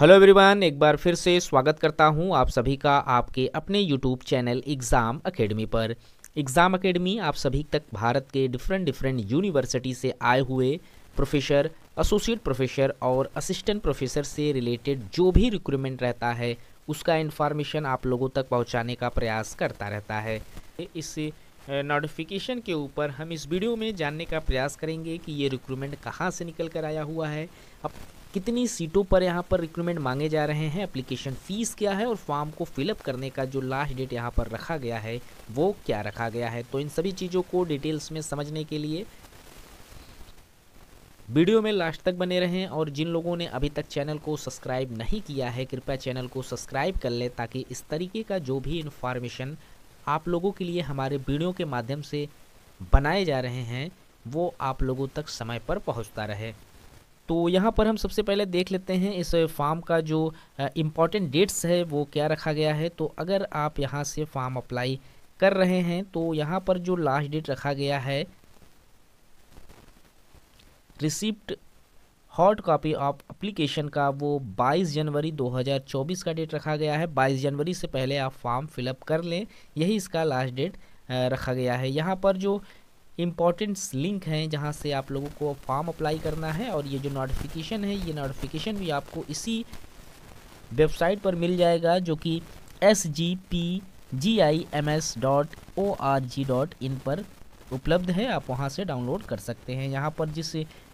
hello everyone एक बार फिर से स्वागत करता हूं आप सभी का आपके अपने यूट्यूब चैनल एग्ज़ाम अकेडमी पर एग्ज़ाम अकेडमी आप सभी तक भारत के डिफरेंट डिफरेंट यूनिवर्सिटी से आए हुए प्रोफेसर एसोसिएट प्रोफेसर और असिस्टेंट प्रोफेसर से रिलेटेड जो भी रिक्रूटमेंट रहता है उसका इन्फॉर्मेशन आप लोगों तक पहुँचाने का प्रयास करता रहता है इस नोटिफिकेशन के ऊपर हम इस वीडियो में जानने का प्रयास करेंगे कि ये रिक्रूटमेंट कहाँ से निकल कर आया हुआ है अब कितनी सीटों पर यहाँ पर रिक्रूटमेंट मांगे जा रहे हैं अप्लीकेशन फ़ीस क्या है और फॉर्म को फिलअप करने का जो लास्ट डेट यहाँ पर रखा गया है वो क्या रखा गया है तो इन सभी चीज़ों को डिटेल्स में समझने के लिए वीडियो में लास्ट तक बने रहें और जिन लोगों ने अभी तक चैनल को सब्सक्राइब नहीं किया है कृपया चैनल को सब्सक्राइब कर लें ताकि इस तरीके का जो भी इन्फॉर्मेशन आप लोगों के लिए हमारे वीडियो के माध्यम से बनाए जा रहे हैं वो आप लोगों तक समय पर पहुंचता रहे तो यहाँ पर हम सबसे पहले देख लेते हैं इस फॉर्म का जो इम्पॉर्टेंट डेट्स है वो क्या रखा गया है तो अगर आप यहाँ से फॉर्म अप्लाई कर रहे हैं तो यहाँ पर जो लास्ट डेट रखा गया है receipt hard copy of application का वो 22 जनवरी 2024 का डेट रखा गया है 22 जनवरी से पहले आप फॉर्म फिलअप कर लें यही इसका लास्ट डेट रखा गया है यहाँ पर जो इम्पॉर्टेंट्स लिंक हैं जहाँ से आप लोगों को फॉर्म अप्लाई करना है और ये जो नोटिफिकेशन है ये नोटिफिकेशन भी आपको इसी वेबसाइट पर मिल जाएगा जो कि S G P G I M S dot O R G dot I पर उपलब्ध है आप वहाँ से डाउनलोड कर सकते हैं यहाँ पर जिस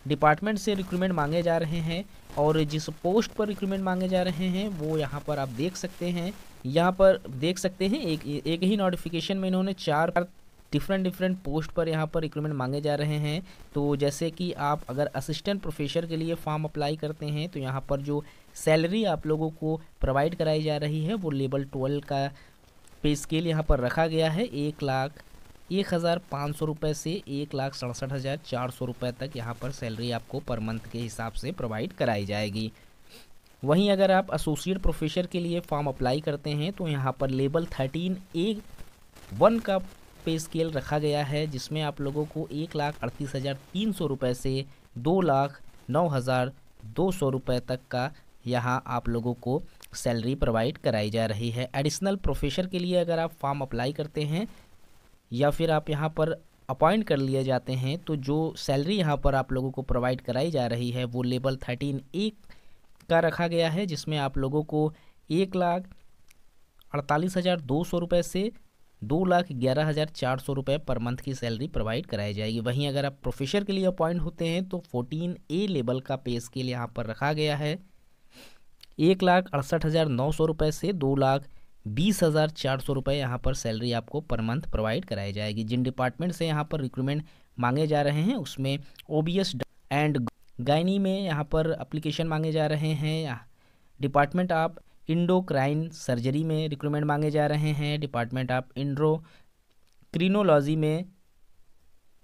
डिपार्टमेंट से रिक्रूटमेंट मांगे जा रहे हैं और जिस पोस्ट पर रिक्रूटमेंट मांगे जा रहे हैं वो यहाँ पर आप देख सकते हैं यहाँ पर देख सकते हैं एक एक ही नोटिफिकेशन में इन्होंने चार डिफरेंट डिफरेंट पोस्ट पर यहाँ पर रिक्रूटमेंट मांगे जा रहे हैं तो जैसे कि आप अगर असिस्टेंट प्रोफेसर के लिए फॉर्म अप्लाई करते हैं तो यहाँ पर जो सैलरी आप लोगों को प्रोवाइड कराई जा रही है वो लेवल ट्वेल्व का पे स्केल यहाँ पर रखा गया है एक लाख एक हज़ार पाँच सौ रुपये से एक लाख सड़सठ हज़ार चार सौ रुपये तक यहाँ पर सैलरी आपको पर मंथ के हिसाब से प्रोवाइड कराई जाएगी वहीं अगर आप एसोसिएट प्रोफेसर के लिए फॉर्म अप्लाई करते हैं तो यहाँ पर लेवल थर्टीन ए वन का पे स्केल रखा गया है जिसमें आप लोगों को एक लाख अड़तीस हज़ार तीन सौ रुपये से दो लाख नौ हज़ार दो सौ रुपये तक का यहाँ आप लोगों को सैलरी प्रोवाइड कराई जा रही है एडिशनल प्रोफेसर के लिए अगर आप फॉर्म अप्लाई करते हैं या फिर आप यहाँ पर अपॉइंट कर लिए जाते हैं तो जो सैलरी यहाँ पर आप लोगों को प्रोवाइड कराई जा रही है वो लेवल थर्टीन ए का रखा गया है जिसमें आप लोगों को एक लाख अड़तालीस हज़ार दो सौ रुपये से दो लाख ग्यारह हज़ार चार सौ रुपये पर मंथ की सैलरी प्रोवाइड कराई जाएगी वहीं अगर आप प्रोफेसर के लिए अपॉइंट होते हैं तो फोर्टीन ए लेवल का पे स्केल यहाँ पर रखा गया है एक लाख अड़सठ हज़ार नौ सौ रुपये से दो लाख बीस हज़ार चार सौ रुपये यहाँ पर सैलरी आपको पर मंथ प्रोवाइड कराई जाएगी जिन डिपार्टमेंट से यहाँ पर रिक्रूटमेंट मांगे जा रहे हैं उसमें O B S and gynae में यहाँ पर अप्लीकेशन मांगे जा रहे हैं डिपार्टमेंट आप इंडोक्राइन सर्जरी में रिक्रूटमेंट मांगे जा रहे हैं डिपार्टमेंट ऑफ इंड्रो क्रीनोलॉजी में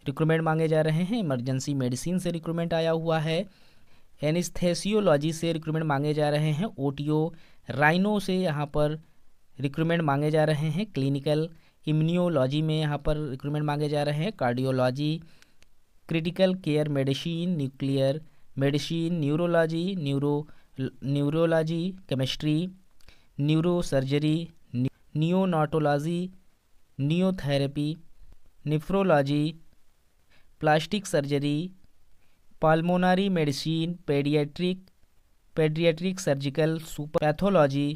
रिक्रूटमेंट मांगे जा रहे हैं इमरजेंसी मेडिसिन से रिक्रूटमेंट आया हुआ है एनिस्थेसियोलॉजी से रिक्रूटमेंट मांगे जा रहे हैं ओटीओ राइनो से यहाँ पर रिक्रूटमेंट मांगे जा रहे हैं क्लिनिकल इम्यूनोलॉजी में यहाँ पर रिक्रूटमेंट मांगे जा रहे हैं cardiology critical care medicine nuclear medicine neurology neuro neurology chemistry neurosurgery neonatology neurotherapy nephrology plastic surgery pulmonary medicine paediatric paediatric surgical super pathology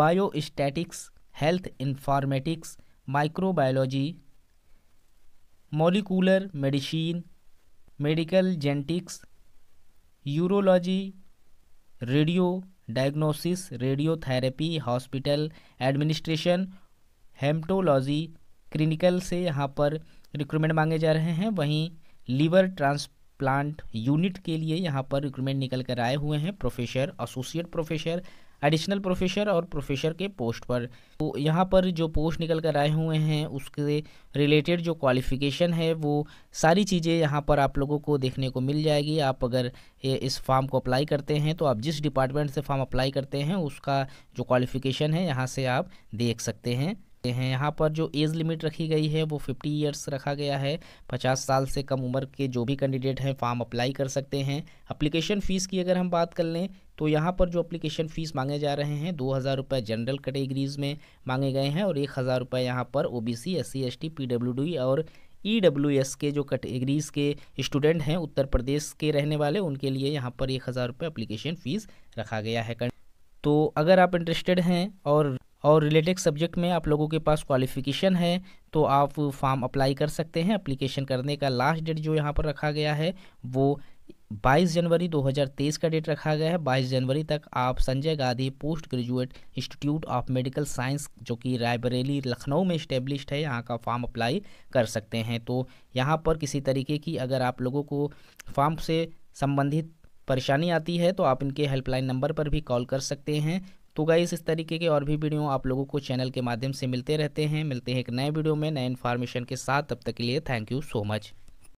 biostatistics health informatics microbiology molecular medicine medical genetics urology radio diagnosis radiotherapy hospital administration haematology clinical से यहाँ पर recruitment मांगे जा रहे हैं वहीं liver transplant unit के लिए यहाँ पर रिक्रूटमेंट निकल कर आए हुए हैं professor associate professor additional professor और प्रोफेसर के पोस्ट पर तो यहाँ पर जो पोस्ट निकल कर आए हुए हैं उसके रिलेटेड जो क्वालिफिकेशन है वो सारी चीज़ें यहाँ पर आप लोगों को देखने को मिल जाएगी आप अगर इस फॉर्म को अप्लाई करते हैं तो आप जिस डिपार्टमेंट से फॉर्म अप्लाई करते हैं उसका जो क्वालिफिकेशन है यहाँ से आप देख सकते हैं हैं यहाँ पर जो एज लिमिट रखी गई है वो 50 इयर्स रखा गया है 50 साल से कम उम्र के जो भी कैंडिडेट हैं फॉर्म अप्लाई कर सकते हैं अप्लीकेशन फ़ीस की अगर हम बात कर लें तो यहाँ पर जो अप्लीकेशन फ़ीस मांगे जा रहे हैं दो हज़ार रुपये जनरल कैटेगरीज़ में मांगे गए हैं और एक हज़ार रुपये यहाँ पर O B C S C S T P W D और ई डब्ल्यू एस के जो कैटेगरीज़ के स्टूडेंट हैं उत्तर प्रदेश के रहने वाले उनके लिए यहाँ पर एक हज़ार रुपये अप्लीकेशन फ़ीस रखा गया है तो अगर आप इंटरेस्टेड हैं और और रिलेटेड सब्जेक्ट में आप लोगों के पास क्वालिफिकेशन है तो आप फॉर्म अप्लाई कर सकते हैं अप्लीकेशन करने का लास्ट डेट जो यहाँ पर रखा गया है वो 22 जनवरी 2023 का डेट रखा गया है 22 जनवरी तक आप Sanjay Gandhi post graduate institute of medical science जो कि रायबरेली लखनऊ में इस्टेब्लिश्ड है यहाँ का फॉर्म अप्लाई कर सकते हैं तो यहाँ पर किसी तरीके की अगर आप लोगों को फॉर्म से संबंधित परेशानी आती है तो आप इनके हेल्पलाइन नंबर पर भी कॉल कर सकते हैं तो गाइस इस तरीके के और भी वीडियो आप लोगों को चैनल के माध्यम से मिलते रहते हैं मिलते हैं एक नए वीडियो में नए इन्फॉर्मेशन के साथ तब तक के लिए थैंक यू सो मच